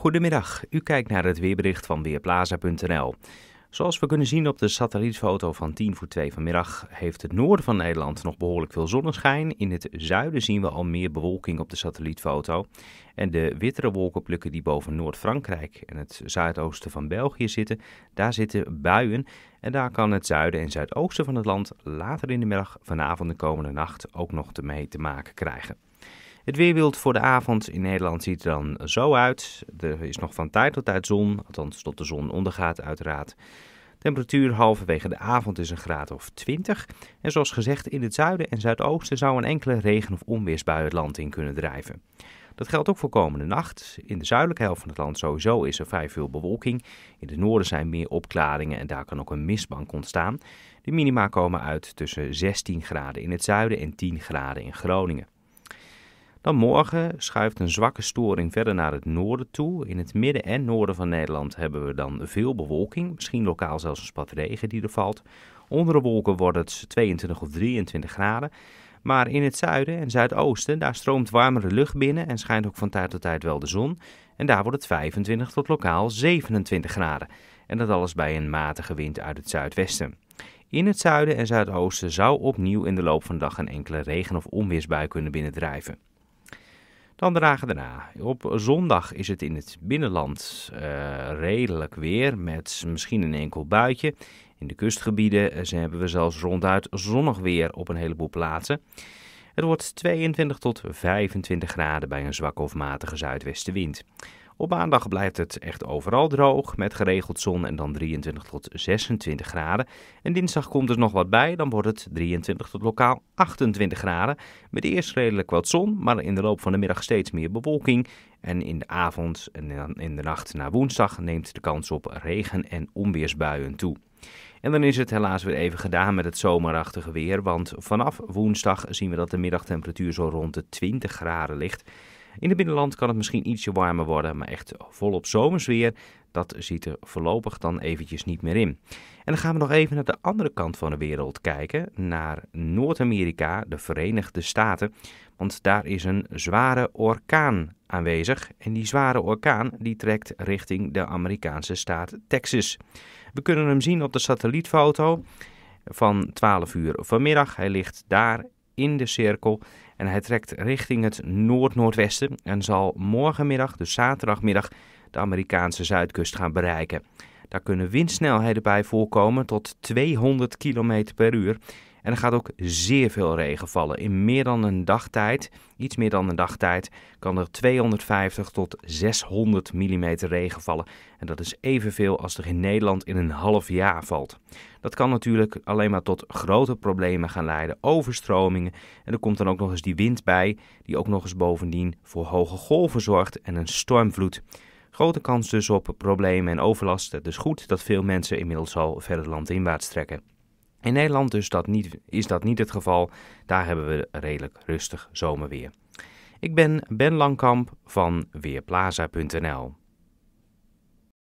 Goedemiddag, u kijkt naar het weerbericht van Weerplaza.nl. Zoals we kunnen zien op de satellietfoto van 10 voor 2 vanmiddag, heeft het noorden van Nederland nog behoorlijk veel zonneschijn. In het zuiden zien we al meer bewolking op de satellietfoto. En de wittere wolkenplukken die boven Noord-Frankrijk en het zuidoosten van België zitten, daar zitten buien. En daar kan het zuiden en zuidoosten van het land later in de middag, vanavond de komende nacht ook nog mee te maken krijgen. Het weerbeeld voor de avond in Nederland ziet er dan zo uit. Er is nog van tijd tot tijd zon, althans tot de zon ondergaat uiteraard. Temperatuur halverwege de avond is een graad of 20. En zoals gezegd, in het zuiden en zuidoosten zou een enkele regen- of onweersbui het land in kunnen drijven. Dat geldt ook voor komende nacht. In de zuidelijke helft van het land sowieso is er vrij veel bewolking. In het noorden zijn meer opklaringen en daar kan ook een mistbank ontstaan. De minima komen uit tussen 16 graden in het zuiden en 10 graden in Groningen morgen schuift een zwakke storing verder naar het noorden toe. In het midden en noorden van Nederland hebben we dan veel bewolking. Misschien lokaal zelfs een spat regen die er valt. Onder de wolken wordt het 22 of 23 graden. Maar in het zuiden en zuidoosten, daar stroomt warmere lucht binnen en schijnt ook van tijd tot tijd wel de zon. En daar wordt het 25 tot lokaal 27 graden. En dat alles bij een matige wind uit het zuidwesten. In het zuiden en zuidoosten zou opnieuw in de loop van de dag een enkele regen- of onweersbui kunnen binnendrijven. Dan dragen daarna. Op zondag is het in het binnenland eh, redelijk weer met misschien een enkel buitje. In de kustgebieden eh, ze hebben we zelfs ronduit zonnig weer op een heleboel plaatsen. Het wordt 22 tot 25 graden bij een zwakke of matige zuidwestenwind. Op maandag blijft het echt overal droog met geregeld zon en dan 23 tot 26 graden. En dinsdag komt er nog wat bij, dan wordt het 23 tot lokaal 28 graden. Met eerst redelijk wat zon, maar in de loop van de middag steeds meer bewolking. En in de avond en in de nacht naar woensdag neemt de kans op regen- en onweersbuien toe. En dan is het helaas weer even gedaan met het zomerachtige weer, want vanaf woensdag zien we dat de middagtemperatuur zo rond de 20 graden ligt. In het binnenland kan het misschien ietsje warmer worden, maar echt volop zomersweer, dat ziet er voorlopig dan eventjes niet meer in. En dan gaan we nog even naar de andere kant van de wereld kijken, naar Noord-Amerika, de Verenigde Staten. Want daar is een zware orkaan aanwezig en die zware orkaan die trekt richting de Amerikaanse staat Texas. We kunnen hem zien op de satellietfoto van 12 uur vanmiddag. Hij ligt daar in de cirkel en hij trekt richting het noord-noordwesten en zal morgenmiddag, dus zaterdagmiddag, de Amerikaanse zuidkust gaan bereiken. Daar kunnen windsnelheden bij voorkomen tot 200 km per uur. En er gaat ook zeer veel regen vallen. In meer dan een dagtijd, iets meer dan een dagtijd, kan er 250 tot 600 mm regen vallen. En dat is evenveel als er in Nederland in een half jaar valt. Dat kan natuurlijk alleen maar tot grote problemen gaan leiden, overstromingen. En er komt dan ook nog eens die wind bij, die ook nog eens bovendien voor hoge golven zorgt en een stormvloed. Grote kans dus op problemen en overlast. Dus goed dat veel mensen inmiddels al verder landinwaarts trekken. In Nederland dus dat niet, is dat niet het geval. Daar hebben we redelijk rustig zomerweer. Ik ben Ben Langkamp van Weerplaza.nl.